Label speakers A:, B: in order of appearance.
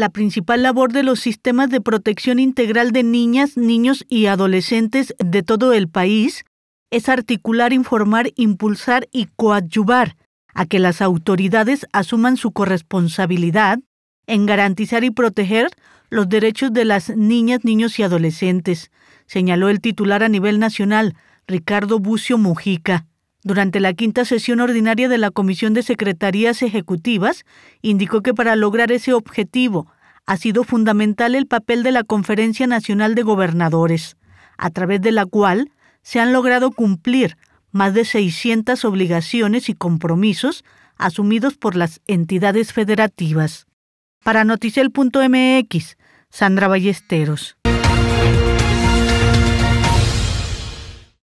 A: La principal labor de los sistemas de protección integral de niñas, niños y adolescentes de todo el país es articular, informar, impulsar y coadyuvar a que las autoridades asuman su corresponsabilidad en garantizar y proteger los derechos de las niñas, niños y adolescentes, señaló el titular a nivel nacional, Ricardo Bucio Mujica. Durante la quinta sesión ordinaria de la Comisión de Secretarías Ejecutivas, indicó que para lograr ese objetivo ha sido fundamental el papel de la Conferencia Nacional de Gobernadores, a través de la cual se han logrado cumplir más de 600 obligaciones y compromisos asumidos por las entidades federativas. Para Noticiel.mx, Sandra Ballesteros.